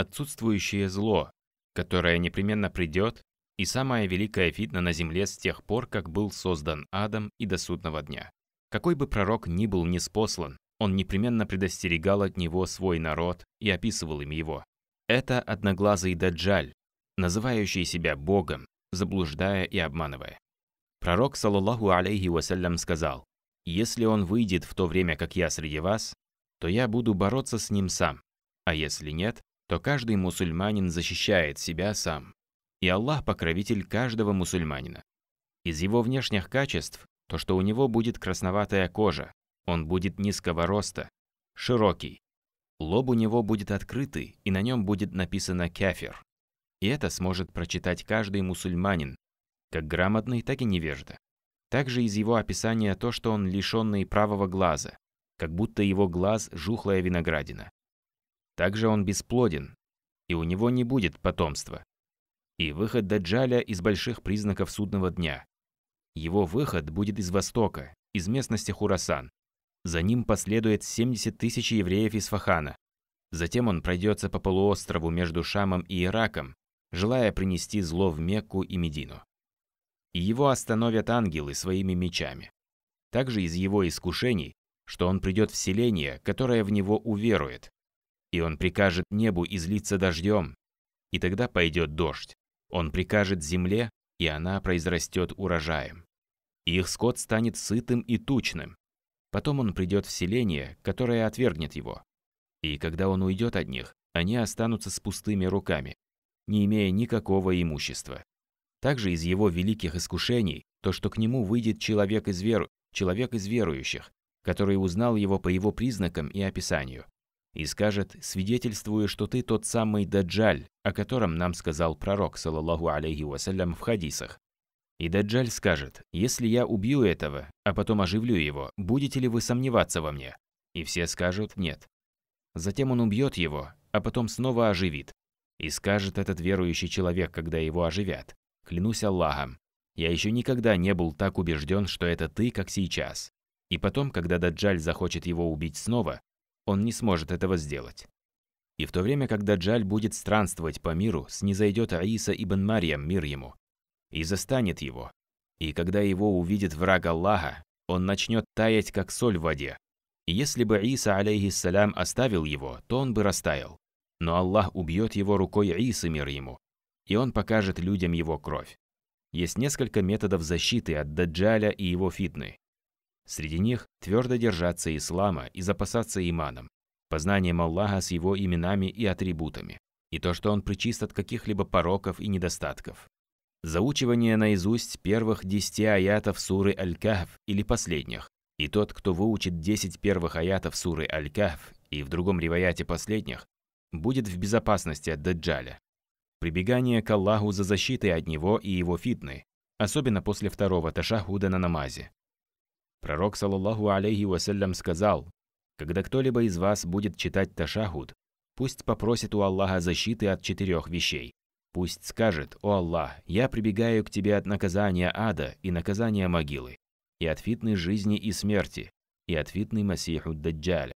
отсутствующее зло, которое непременно придет, и самая великая фитна на земле с тех пор, как был создан Адам и до судного дня. Какой бы пророк ни был неспослан, он непременно предостерегал от него свой народ и описывал им его. Это одноглазый даджаль, называющий себя Богом, заблуждая и обманывая. Пророк, саллаллаху алейхи вассалям, сказал, «Если он выйдет в то время, как я среди вас, то я буду бороться с ним сам, а если нет, то каждый мусульманин защищает себя сам. И Аллах – покровитель каждого мусульманина. Из его внешних качеств – то, что у него будет красноватая кожа, он будет низкого роста, широкий. Лоб у него будет открытый, и на нем будет написано «кафир». И это сможет прочитать каждый мусульманин, как грамотный, так и невежда. Также из его описания то, что он лишенный правого глаза, как будто его глаз – жухлая виноградина. Также он бесплоден, и у него не будет потомства. И выход Даджаля из больших признаков судного дня. Его выход будет из Востока, из местности Хурасан. За ним последует 70 тысяч евреев из Фахана. Затем он пройдется по полуострову между Шамом и Ираком, желая принести зло в Мекку и Медину. И его остановят ангелы своими мечами. Также из его искушений, что он придет в селение, которое в него уверует, и он прикажет небу излиться дождем, и тогда пойдет дождь. Он прикажет земле, и она произрастет урожаем. И их скот станет сытым и тучным. Потом он придет в селение, которое отвергнет его. И когда он уйдет от них, они останутся с пустыми руками, не имея никакого имущества. Также из его великих искушений то, что к нему выйдет человек из, веру... человек из верующих, который узнал его по его признакам и описанию и скажет, свидетельствую, что ты тот самый Даджаль, о котором нам сказал пророк, салаллаху алейхи вассалям, в хадисах. И Даджаль скажет, если я убью этого, а потом оживлю его, будете ли вы сомневаться во мне? И все скажут нет. Затем он убьет его, а потом снова оживит. И скажет этот верующий человек, когда его оживят, клянусь Аллахом, я еще никогда не был так убежден, что это ты, как сейчас. И потом, когда Даджаль захочет его убить снова, он не сможет этого сделать. И в то время, когда Джаль будет странствовать по миру, снизойдет Аиса ибн Марьям мир ему, и застанет его. И когда его увидит враг Аллаха, он начнет таять, как соль в воде. И если бы Иса, алейхиссалям, оставил его, то он бы растаял. Но Аллах убьет его рукой Исы мир ему, и он покажет людям его кровь. Есть несколько методов защиты от Даджаля и его фитны, Среди них твердо держаться ислама и запасаться иманом, познанием Аллаха с его именами и атрибутами, и то, что он причист от каких-либо пороков и недостатков. Заучивание наизусть первых 10 аятов суры Аль-Кахф или последних, и тот, кто выучит десять первых аятов суры Аль-Кахф и в другом ревояте последних, будет в безопасности от Даджаля. Прибегание к Аллаху за защитой от него и его фитны, особенно после второго ташахуда на намазе, Пророк, саллаллаху алейхи вассалям, сказал, «Когда кто-либо из вас будет читать ташахуд, пусть попросит у Аллаха защиты от четырех вещей. Пусть скажет, «О Аллах, я прибегаю к Тебе от наказания ада и наказания могилы, и от фитны жизни и смерти, и от фитны Масиху Даджаля,